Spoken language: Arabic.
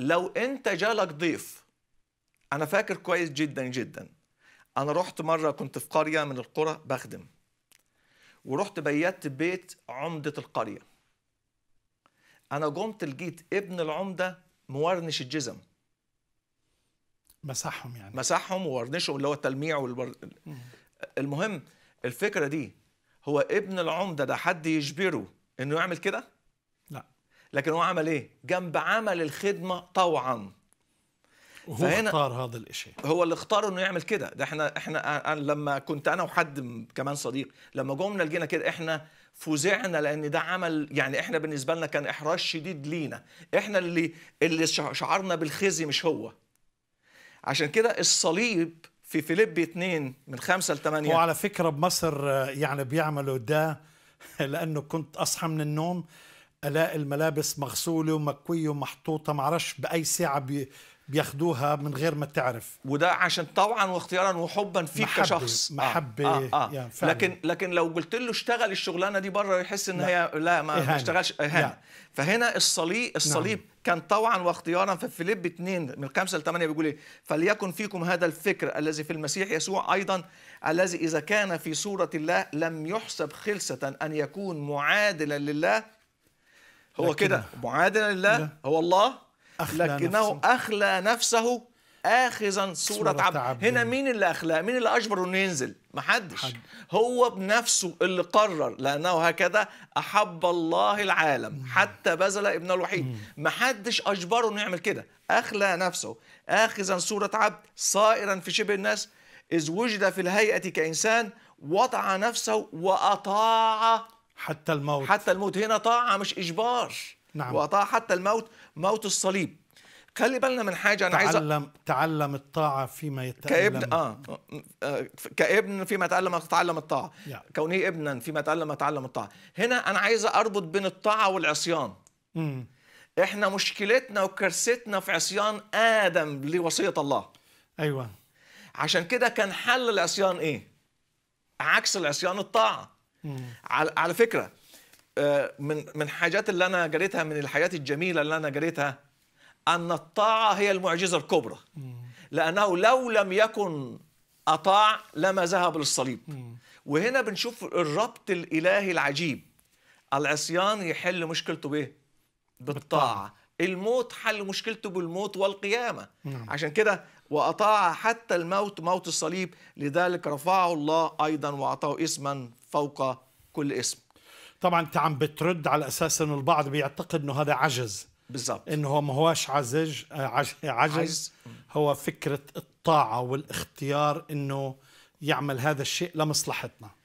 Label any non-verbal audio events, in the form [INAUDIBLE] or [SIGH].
لو انت جالك ضيف انا فاكر كويس جدا جدا انا رحت مره كنت في قريه من القرى بخدم ورحت بيت بيت عمده القريه انا قمت لقيت ابن العمده مورنش الجزم مسحهم يعني مسحهم وورنشهم اللي هو التلميع والور... المهم الفكره دي هو ابن العمده ده حد يجبره انه يعمل كده لكن هو عمل ايه جنب عمل الخدمه طوعا هو اختار هذا الشيء هو اللي اختار انه يعمل كده ده احنا احنا لما كنت انا وحد كمان صديق لما جمنا لقينا كده احنا فزعنا لان ده عمل يعني احنا بالنسبه لنا كان احراج شديد لينا احنا اللي اللي شعرنا بالخزي مش هو عشان كده الصليب في فيليب 2 من 5 ل 8 وعلى فكره بمصر آه، يعني بيعملوا ده [LAUGHS] لانه كنت اصحى من النوم الاقي الملابس مغسوله ومكويه ومحطوطه معرفش باي ساعه بياخدوها من غير ما تعرف وده عشان طوعا واختيارا وحبا فيك محبة كشخص آه، محبه آه آه آه. يعني فعلا. لكن لكن لو قلت له اشتغل الشغلانه دي بره يحس ان لا. هي لا ما, ما اشتغلش اهانه فهنا نعم. الصليب الصليب نعم. كان طوعا واختيارا في فيليب 2 من 5 ل 8 بيقول ايه فليكن فيكم هذا الفكر الذي في المسيح يسوع ايضا الذي اذا كان في صوره الله لم يحسب خلسه ان يكون معادلا لله هو كده معادلا لله هو الله أخلى لكنه نفسه. أخلى نفسه آخذا صورة عبد. عبد هنا مين اللي أخلاه مين اللي أجبره أنه ينزل حدش حد. هو بنفسه اللي قرر لأنه هكذا أحب الله العالم مم. حتى بذل ابنه الوحيد ما حدش أجبره أنه يعمل كده أخلى نفسه آخذا صورة عبد صائرا في شبه الناس إذ وجد في الهيئة كإنسان وضع نفسه وأطاع حتى الموت حتى الموت هنا طاعة مش إجبار نعم وطاعة حتى الموت موت الصليب خلي بالنا من حاجة أنا عايز تعلم عايزة تعلم الطاعة فيما يتعلم كابن آه،, آه كابن فيما تعلم تعلم الطاعة يعني. كونه ابنا فيما تعلم تعلم الطاعة هنا أنا عايز أربط بين الطاعة والعصيان mm. إحنا مشكلتنا وكرستنا في عصيان آدم لوصية الله أيوة عشان كده كان حل العصيان إيه؟ عكس العصيان الطاعة على على فكره آه، من من حاجات اللي انا قريتها من الحاجات الجميله اللي انا قريتها ان الطاعه هي المعجزه الكبرى لانه لو لم يكن اطاع لما ذهب للصليب وهنا بنشوف الربط الالهي العجيب العصيان يحل مشكلته بايه بالطاعه الموت حل مشكلته بالموت والقيامه نعم. عشان كده واطاع حتى الموت موت الصليب لذلك رفعه الله ايضا واعطاه اسما فوق كل اسم طبعا انت عم بترد على اساس انه البعض بيعتقد انه هذا عجز بالضبط انه ما هوش عزج عجز هو فكره الطاعه والاختيار انه يعمل هذا الشيء لمصلحتنا